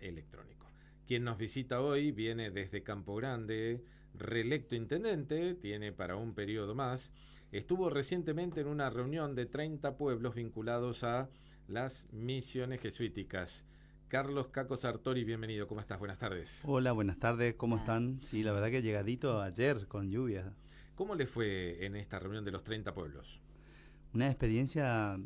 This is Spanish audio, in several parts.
electrónico. Quien nos visita hoy viene desde Campo Grande, reelecto intendente, tiene para un periodo más. Estuvo recientemente en una reunión de 30 pueblos vinculados a las misiones jesuíticas. Carlos Caco Sartori, bienvenido. ¿Cómo estás? Buenas tardes. Hola, buenas tardes. ¿Cómo están? Sí, la verdad que llegadito ayer con lluvia. ¿Cómo le fue en esta reunión de los 30 pueblos? Una experiencia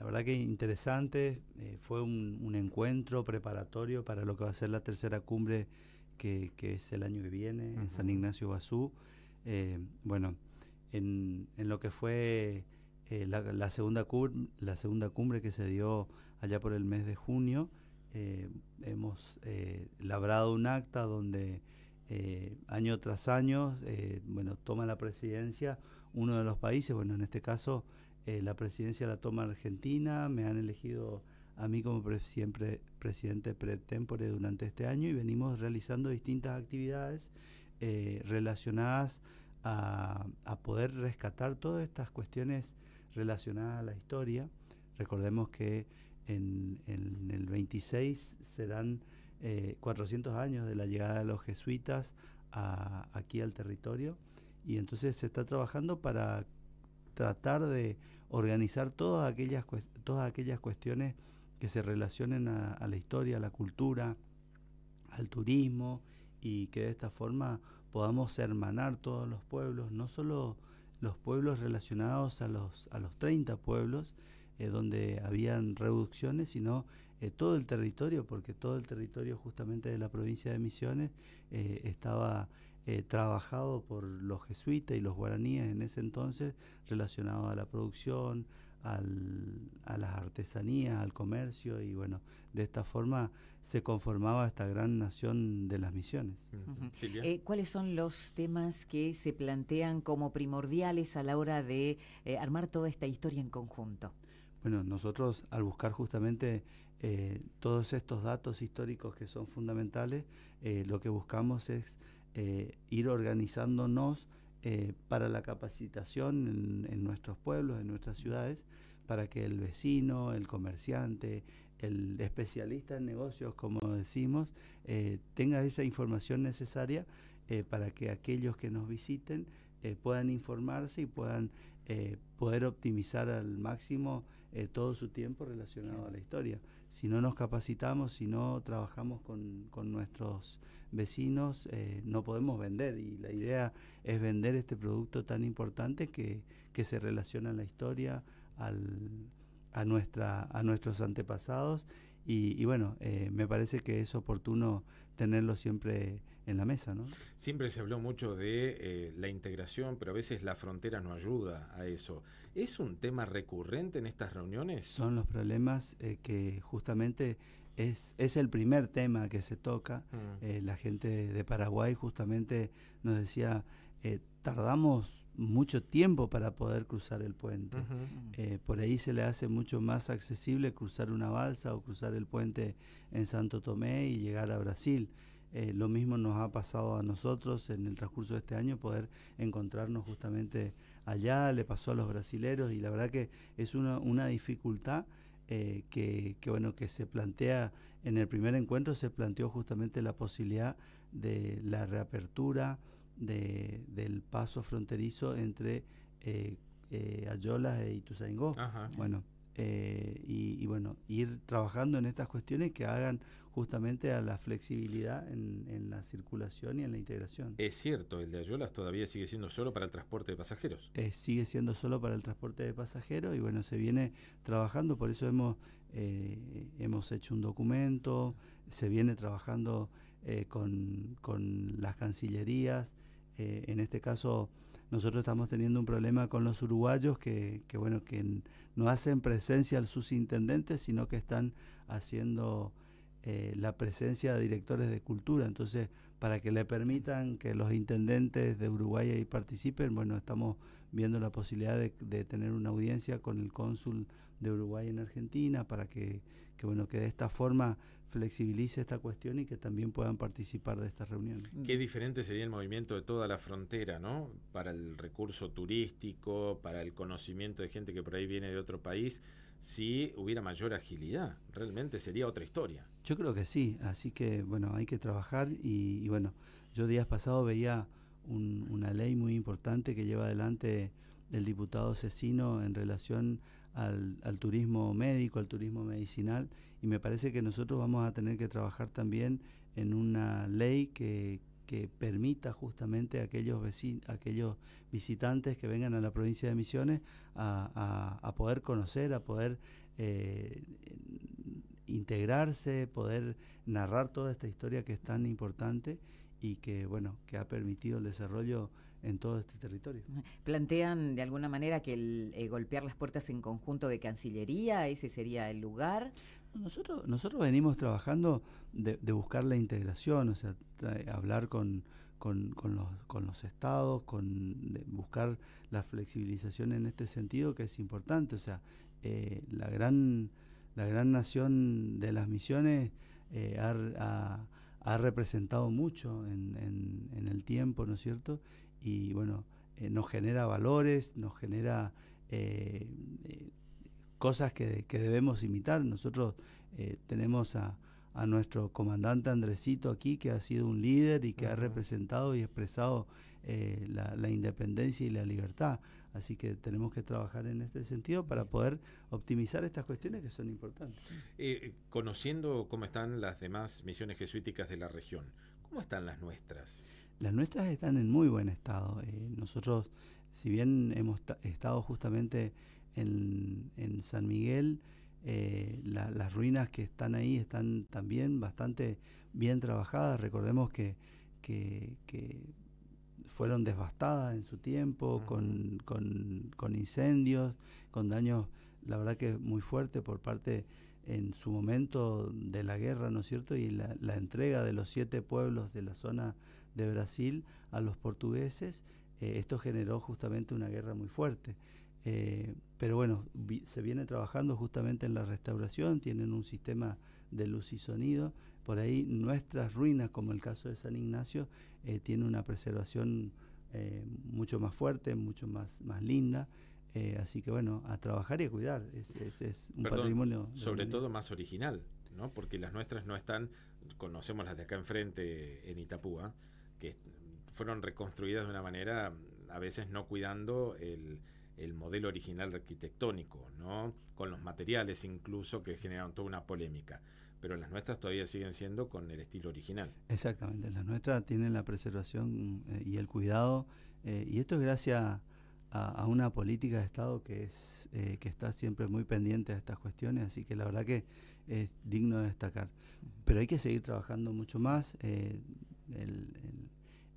la verdad que interesante, eh, fue un, encuentro preparatorio para lo que va a ser la tercera cumbre que, es el año que viene en San Ignacio Basú. Eh, bueno, en, lo que fue eh, la, segunda cumbre, la segunda cumbre que se dio allá por el mes de junio, hemos labrado un acta donde año tras año, bueno, toma la presidencia uno de los países, bueno, en este caso eh, la presidencia la toma Argentina, me han elegido a mí como siempre presidente pretempore durante este año y venimos realizando distintas actividades eh, relacionadas a, poder rescatar todas estas cuestiones relacionadas a la historia. Recordemos que en, el 26 serán 400 eh, años de la llegada de los jesuitas aquí al territorio y entonces se está trabajando para tratar de organizar todas aquellas, todas aquellas cuestiones que se relacionen a, la historia, a la cultura, al turismo y que de esta forma podamos hermanar todos los pueblos, no solo los pueblos relacionados a los, a los 30 pueblos eh, donde habían reducciones, sino eh, todo el territorio, porque todo el territorio justamente de la provincia de Misiones eh, estaba eh, trabajado por los jesuitas y los guaraníes en ese entonces relacionado a la producción, a las artesanías, al comercio y bueno, de esta forma se conformaba esta gran nación de las misiones. Eh, ¿Cuáles son los temas que se plantean como primordiales a la hora de eh, armar toda esta historia en conjunto? Bueno, nosotros al buscar justamente todos estos datos históricos que son fundamentales, lo que buscamos es eh, ir organizándonos eh, para la capacitación en, nuestros pueblos, en nuestras ciudades, para que el vecino, el comerciante, el especialista en negocios, como decimos, eh, tenga esa información necesaria para que aquellos que nos visiten puedan informarse y puedan poder optimizar al máximo eh, todo su tiempo relacionado a la historia. Si no nos capacitamos, si no trabajamos con, nuestros vecinos, eh, no podemos vender. Y la idea es vender este producto tan importante que, se relaciona a la historia, a, nuestra, a nuestros antepasados. Y, bueno, eh, me parece que es oportuno tenerlo siempre en la mesa. ¿no? Siempre se habló mucho de eh, la integración, pero a veces la frontera no ayuda a eso. ¿Es un tema recurrente en estas reuniones? Son los problemas eh, que justamente es, es, el primer tema que se toca. Mm. Eh, la gente de Paraguay justamente nos decía, tardamos mucho tiempo para poder cruzar el puente. Eh, por ahí se le hace mucho más accesible cruzar una balsa o cruzar el puente en Santo Tomé y llegar a Brasil. Eh, lo mismo nos ha pasado a nosotros en el transcurso de este año, poder encontrarnos justamente allá, le pasó a los brasileros y la verdad que es una, una dificultad eh, que, bueno, que se plantea, en el primer encuentro se planteó justamente la posibilidad de la reapertura, del paso fronterizo entre eh, eh Ayolas e Ituzaingó. Bueno, eh, y, bueno, ir trabajando en estas cuestiones que hagan justamente a la flexibilidad en, la circulación y en la integración. Es cierto, el de Ayolas todavía sigue siendo solo para el transporte de pasajeros. Eh, sigue siendo solo para el transporte de pasajeros y bueno, se viene trabajando, por eso hemos, hemos hecho un documento, se viene trabajando con, con las cancillerías. Eh, en este caso, nosotros estamos teniendo un problema con los uruguayos que, bueno, que no hacen presencia a sus intendentes, sino que están haciendo eh, la presencia de directores de cultura. Entonces, para que le permitan que los intendentes de Uruguay ahí participen, bueno, estamos viendo la posibilidad de tener una audiencia con el cónsul de Uruguay en Argentina para que, bueno que de esta forma flexibilice esta cuestión y que también puedan participar de estas reuniones. Qué diferente sería el movimiento de toda la frontera, ¿no? Para el recurso turístico, para el conocimiento de gente que por ahí viene de otro país, si hubiera mayor agilidad, realmente sería otra historia. Yo creo que sí, así que bueno, hay que trabajar y, bueno, yo días pasados veía una ley muy importante que lleva adelante el diputado Cecino en relación al, turismo médico, al turismo medicinal, y me parece que nosotros vamos a tener que trabajar también en una ley que, permita justamente a aquellos, aquellos visitantes que vengan a la provincia de Misiones a, poder conocer, a poder eh, integrarse, poder narrar toda esta historia que es tan importante y que, bueno, que ha permitido el desarrollo en todo este territorio. ¿Plantean de alguna manera que el eh, golpear las puertas en conjunto de Cancillería, ese sería el lugar? Nosotros, nosotros venimos trabajando de, buscar la integración, o sea, eh, hablar con, con, los, estados, con buscar la flexibilización en este sentido que es importante. O sea, eh, la, gran, la gran nación de las misiones ha, representado mucho en, en el tiempo, ¿no es cierto? y bueno, eh, nos genera valores, nos genera eh, eh, cosas que, debemos imitar. Nosotros tenemos a, a, nuestro comandante Andresito aquí, que ha sido un líder y que ha representado y expresado la, independencia y la libertad. Así que tenemos que trabajar en este sentido para poder optimizar estas cuestiones que son importantes. conociendo cómo están las demás misiones jesuíticas de la región, ¿cómo están las nuestras? las nuestras están en muy buen estado. Eh, nosotros, si bien hemos estado justamente en, San Miguel, eh, las ruinas que están ahí están también bastante bien trabajadas. Recordemos que, fueron devastadas en su tiempo, con, con, incendios, con daños, la verdad que muy fuerte por parte en su momento de la guerra, ¿no es cierto? Y la entrega de los siete pueblos de la zona de Brasil a los portugueses, eh, esto generó justamente una guerra muy fuerte. Eh, pero bueno, se viene trabajando justamente en la restauración, tienen un sistema de luz y sonido. Por ahí nuestras ruinas, como el caso de San Ignacio, eh, tiene una preservación eh, mucho más fuerte, mucho más, más linda. así que bueno, a trabajar y a cuidar, es, es, un patrimonio. Sobre todo más original, ¿no? porque las nuestras no están, conocemos las de acá enfrente en Itapúa que fueron reconstruidas de una manera, a veces no cuidando el, modelo original arquitectónico, ¿no? con los materiales incluso que generaron toda una polémica. Pero las nuestras todavía siguen siendo con el estilo original. Exactamente, las nuestras tienen la preservación eh, y el cuidado, eh, y esto es gracias a, una política de Estado que, es, eh, que está siempre muy pendiente de estas cuestiones, así que la verdad que es digno de destacar. Pero hay que seguir trabajando mucho más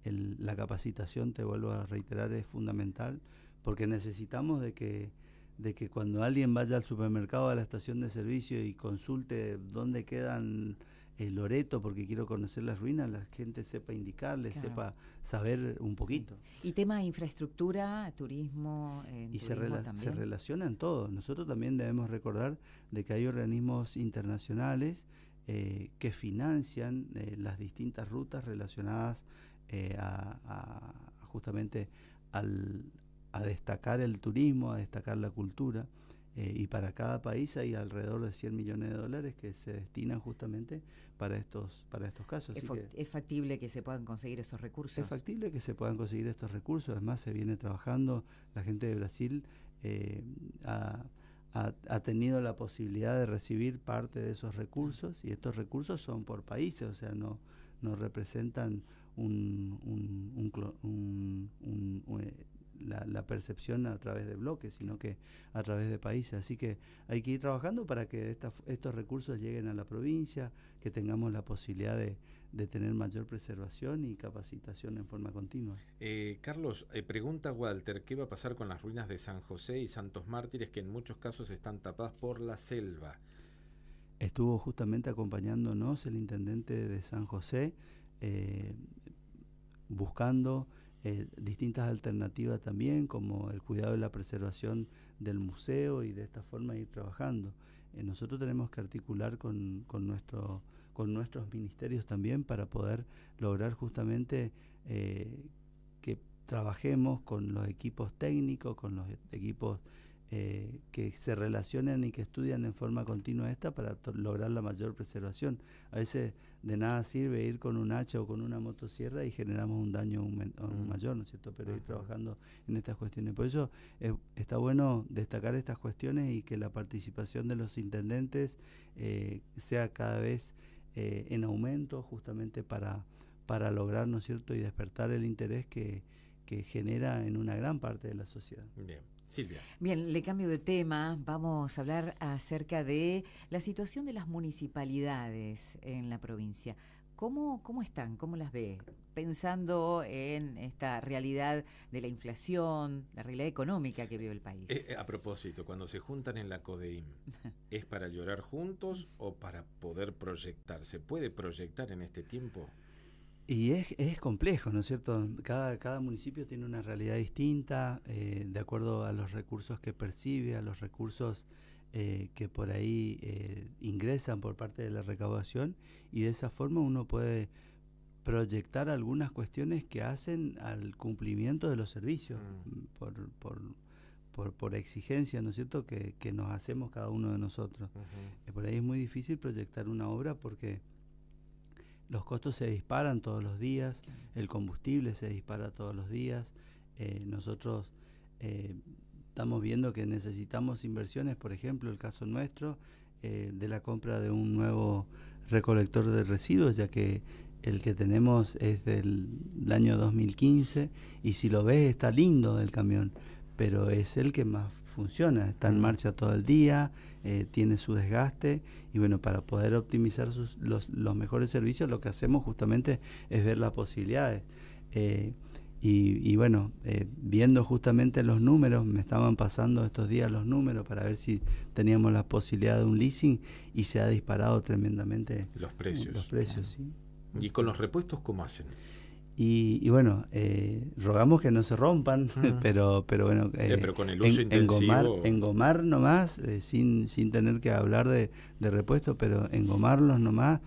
el, la capacitación, te vuelvo a reiterar, es fundamental porque necesitamos de que, de que cuando alguien vaya al supermercado, a la estación de servicio y consulte dónde quedan el eh, Loreto porque quiero conocer las ruinas, la gente sepa indicarle, sepa saber un poquito. Y tema de infraestructura, turismo, eh, y se, se relacionan todos. Nosotros también debemos recordar de que hay organismos internacionales eh, que financian eh, las distintas rutas relacionadas eh, a, justamente al, a destacar el turismo, a destacar la cultura. y para cada país hay alrededor de 100 millones de dólares que se destinan justamente para estos, para estos casos. Es, es factible que se puedan conseguir esos recursos. Es factible que se puedan conseguir estos recursos. Además, se viene trabajando la gente de Brasil a ha, tenido la posibilidad de recibir parte de esos recursos y estos recursos son por países, o sea, no, no representan un eh, la, percepción a través de bloques, sino que a través de países. Así que hay que ir trabajando para que estos recursos lleguen a la provincia, que tengamos la posibilidad de, tener mayor preservación y capacitación en forma continua. Eh, Carlos, eh, pregunta Walter, ¿qué va a pasar con las ruinas de San José y Santos Mártires que en muchos casos están tapadas por la selva? Estuvo justamente acompañándonos el intendente de San José, eh, buscando eh, distintas alternativas también, como el cuidado y la preservación del museo y de esta forma ir trabajando. Eh, nosotros tenemos que articular con, nuestro, con nuestros ministerios también para poder lograr justamente eh, que trabajemos con los equipos técnicos, con los e-, equipos eh, que se relacionen y que estudian en forma continua esta para lograr la mayor preservación. A veces de nada sirve ir con un hacha o con una motosierra y generamos un daño mm. mayor, ¿no es cierto? Pero ir trabajando en estas cuestiones. Por eso eh, está bueno destacar estas cuestiones y que la participación de los intendentes eh, sea cada vez en aumento justamente para, para lograr, ¿no es cierto? Y despertar el interés que que genera en una gran parte de la sociedad. Bien. Silvia. Bien, le cambio de tema. Vamos a hablar acerca de la situación de las municipalidades en la provincia. ¿Cómo, cómo están? ¿Cómo las ve? Pensando en esta realidad de la inflación, la realidad económica que vive el país. Eh, eh, a propósito, cuando se juntan en la CODEIM, ¿es para llorar juntos o para poder proyectar? ¿Se puede proyectar en este tiempo? Y es, es, complejo, ¿no es cierto? Cada, cada municipio tiene una realidad distinta, eh, de acuerdo a los recursos que percibe, a los recursos eh, que por ahí eh, ingresan por parte de la recaudación, y de esa forma uno puede proyectar algunas cuestiones que hacen al cumplimiento de los servicios, mm. por, por, por, exigencia, ¿no es cierto?, que, que, nos hacemos cada uno de nosotros. por ahí es muy difícil proyectar una obra porque los costos se disparan todos los días, el combustible se dispara todos los días. Eh, nosotros eh, estamos viendo que necesitamos inversiones, por ejemplo, el caso nuestro, eh, de la compra de un nuevo recolector de residuos, ya que el que tenemos es del año 2015 y si lo ves está lindo el camión, pero es el que más funciona, está en mm. marcha todo el día, eh, tiene su desgaste y bueno, para poder optimizar los, mejores servicios lo que hacemos justamente es ver las posibilidades. Eh, y, bueno, eh, viendo justamente los números, me estaban pasando estos días los números para ver si teníamos la posibilidad de un leasing y se ha disparado tremendamente los precios. Los precios, ¿Y con los repuestos cómo hacen? Y, bueno, eh, rogamos que no se rompan, ah. pero, pero bueno, eh, eh, en, engomar, engomar nomás, sin, sin tener que hablar de, de repuesto, pero engomarlos nomás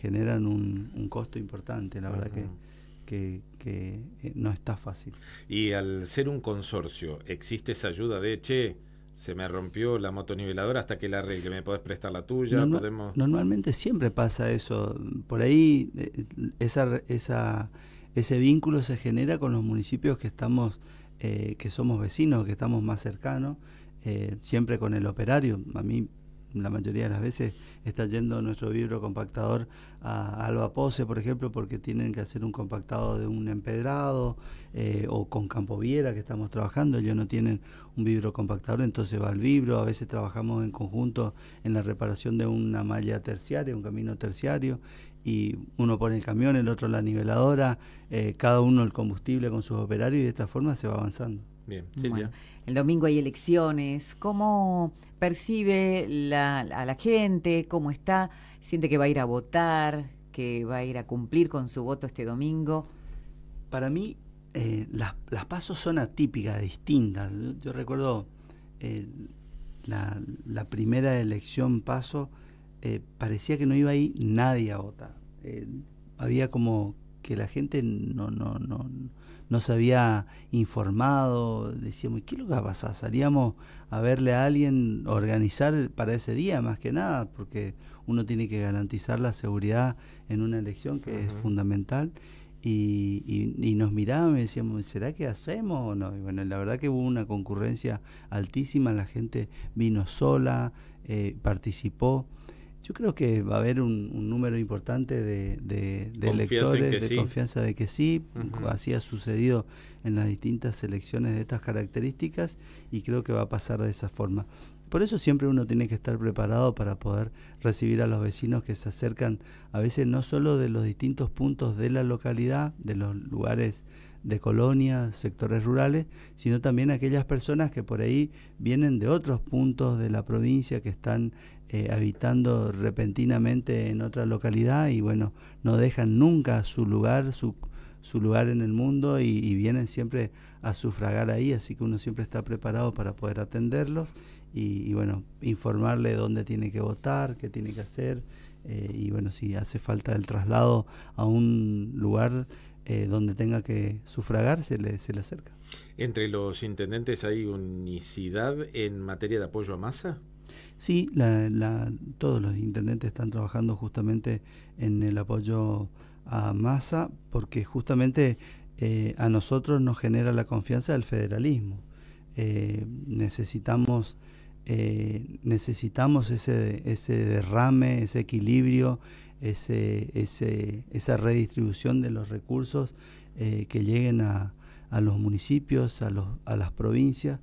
generan un, costo importante, la verdad que, que, no está fácil. Y al ser un consorcio, ¿existe esa ayuda de, che, se me rompió la motoniveladora hasta que la arregle, me podés prestar la tuya, podemos... Normalmente siempre pasa eso, por ahí esa... esa ese vínculo se genera con los municipios que estamos, eh, que somos vecinos, que estamos más cercanos, eh, siempre con el operario. A mí la mayoría de las veces está yendo nuestro vibro compactador a Alba Pose, por ejemplo, porque tienen que hacer un compactado de un empedrado eh, o con Campoviera que estamos trabajando. Ellos no tienen un vibro compactador, entonces va el vibro. A veces trabajamos en conjunto en la reparación de una malla terciaria, un camino terciario, y uno pone el camión, el otro la niveladora, eh, cada uno el combustible con sus operarios y de esta forma se va avanzando. Bien, Silvia. el domingo hay elecciones. ¿Cómo percibe a la gente? ¿Cómo está? ¿Siente que va a ir a votar? ¿Que va a ir a cumplir con su voto este domingo? Para mí, eh, las, las, pasos son atípicas, distintas. Yo, recuerdo eh, la, primera elección paso, eh, parecía que no iba a ir nadie a votar eh, había como que la gente no, no, no, no se había informado, decíamos, ¿qué es lo que va a pasar? Salíamos a verle a alguien, organizar para ese día más que nada, porque uno tiene que garantizar la seguridad en una elección que es fundamental. Y, y, nos mirábamos y decíamos, ¿será que hacemos o no? Y bueno, la verdad que hubo una concurrencia altísima, la gente vino sola, eh, participó. Yo creo que va a haber un, número importante de, de, de de confianza de que sí, así ha sucedido en las distintas elecciones de estas características y creo que va a pasar de esa forma. Por eso siempre uno tiene que estar preparado para poder recibir a los vecinos que se acercan, a veces no solo de los distintos puntos de la localidad, de los lugares de colonias, sectores rurales, sino también aquellas personas que por ahí vienen de otros puntos de la provincia que están eh, habitando repentinamente en otra localidad y bueno, no dejan nunca su lugar, su, su lugar en el mundo y, vienen siempre a sufragar ahí, así que uno siempre está preparado para poder atenderlos y, bueno, informarle dónde tiene que votar, qué tiene que hacer eh, y bueno, si hace falta el traslado a un lugar eh, donde tenga que sufragar, se le, se le acerca. ¿Entre los intendentes hay unicidad en materia de apoyo a masa? Sí, todos los intendentes están trabajando justamente en el apoyo a masa porque justamente eh, a nosotros nos genera la confianza del federalismo. Eh, necesitamos, eh, necesitamos ese, derrame, ese equilibrio, ese, esa redistribución de los recursos que lleguen a, a los municipios, a, los, a las provincias,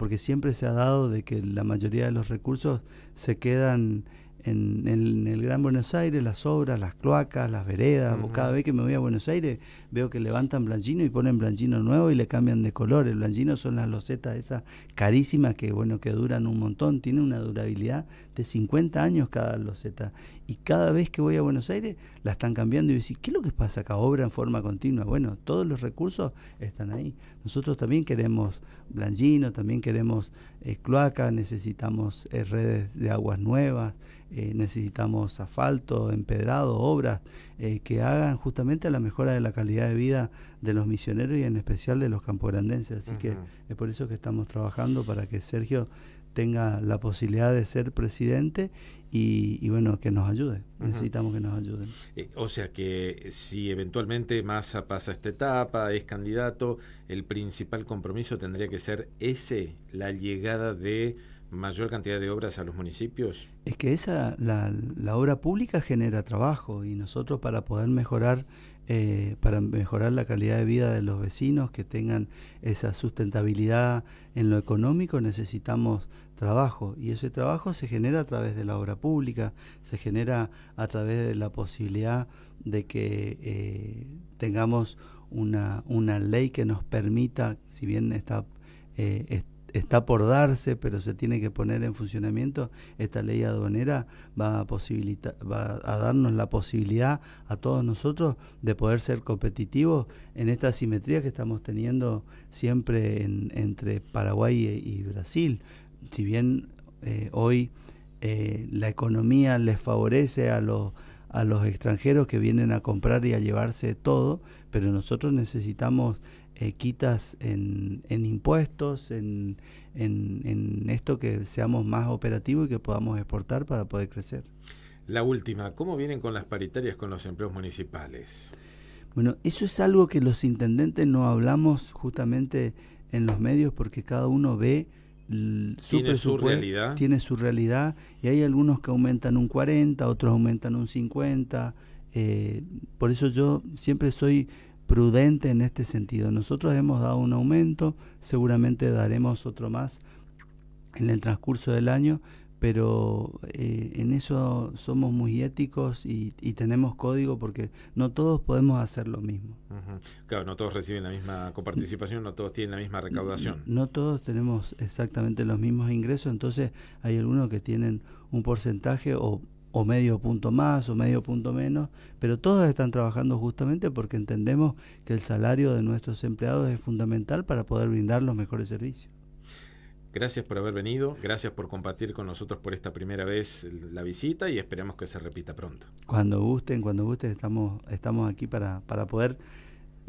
porque siempre se ha dado de que la mayoría de los recursos se quedan en, el Gran Buenos Aires, las obras, las cloacas, las veredas. Cada vez que me voy a Buenos Aires veo que levantan blanchino y ponen blanchino nuevo y le cambian de color. El blanchino son las losetas esas carísimas que, bueno, que duran un montón, tiene una durabilidad de 50 años cada loseta y cada vez que voy a Buenos Aires la están cambiando y decir, ¿qué es lo que pasa acá? Obra en forma continua. Bueno, todos los recursos están ahí. Nosotros también queremos Blangino, también queremos eh, cloaca, necesitamos eh, redes de aguas nuevas, eh, necesitamos asfalto, empedrado, obras que hagan justamente la mejora de la calidad de vida de los misioneros y en especial de los campograndenses. Así que es por eso que estamos trabajando para que Sergio tenga la posibilidad de ser presidente y, bueno, que nos ayude. Necesitamos que nos ayuden. Eh, o sea que si eventualmente Massa pasa esta etapa, es candidato, el principal compromiso tendría que ser ese, la llegada de mayor cantidad de obras a los municipios? Es que esa, la, obra pública genera trabajo y nosotros para poder mejorar, eh, para mejorar la calidad de vida de los vecinos, que tengan esa sustentabilidad en lo económico, necesitamos trabajo y ese trabajo se genera a través de la obra pública, se genera a través de la posibilidad de que eh, tengamos una, una ley que nos permita, si bien está, está eh, está por darse, pero se tiene que poner en funcionamiento, esta ley aduanera va a, va a darnos la posibilidad a todos nosotros de poder ser competitivos en esta asimetría que estamos teniendo siempre entre Paraguay e, y Brasil. Si bien eh, hoy eh, la economía les favorece a los a los extranjeros que vienen a comprar y a llevarse todo, pero nosotros necesitamos eh, quitas en, impuestos, en, en, esto que seamos más operativos y que podamos exportar para poder crecer. La última, ¿cómo vienen con las paritarias con los empleos municipales? Bueno, eso es algo que los intendentes no hablamos justamente en los medios porque cada uno ve su tiene su realidad. Tiene su realidad y hay algunos que aumentan un 40, otros aumentan un 50. Eh, por eso yo siempre soy prudente en este sentido. Nosotros hemos dado un aumento, seguramente daremos otro más en el transcurso del año, pero eh, en eso somos muy éticos y, tenemos código porque no todos podemos hacer lo mismo. Claro, no todos reciben la misma coparticipación, no todos tienen la misma recaudación. no todos tenemos exactamente los mismos ingresos, entonces hay algunos que tienen un porcentaje o o medio punto más o medio punto menos, pero todos están trabajando justamente porque entendemos que el salario de nuestros empleados es fundamental para poder brindar los mejores servicios. Gracias por haber venido, gracias por compartir con nosotros por esta primera vez la visita y esperamos que se repita pronto. Cuando gusten, cuando gusten, estamos, estamos aquí para, para poder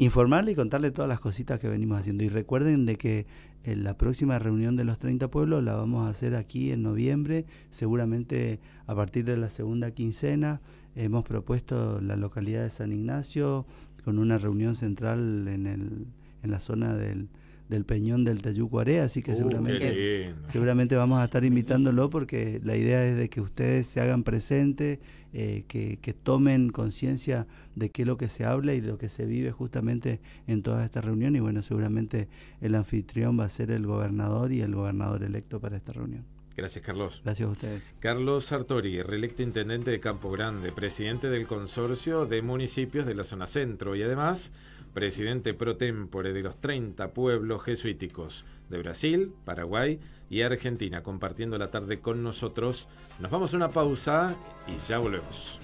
informarle y contarle todas las cositas que venimos haciendo. Y recuerden de que en eh, la próxima reunión de los 30 pueblos la vamos a hacer aquí en noviembre, seguramente a partir de la segunda quincena. Hemos propuesto la localidad de San Ignacio con una reunión central en, el, en la zona del, del Peñón del Tayucuaré, así que uh, seguramente, seguramente vamos a estar invitándolo porque la idea es de que ustedes se hagan presentes, eh, que, tomen conciencia de qué es lo que se habla y de lo que se vive justamente en toda esta reunión y bueno, seguramente el anfitrión va a ser el gobernador y el gobernador electo para esta reunión. Gracias, Carlos. Gracias a ustedes. Carlos Sartori, reelecto intendente de Campo Grande, presidente del consorcio de municipios de la zona centro y además presidente pro tempore de los 30 pueblos jesuíticos de Brasil, Paraguay y Argentina, compartiendo la tarde con nosotros. Nos vamos a una pausa y ya volvemos.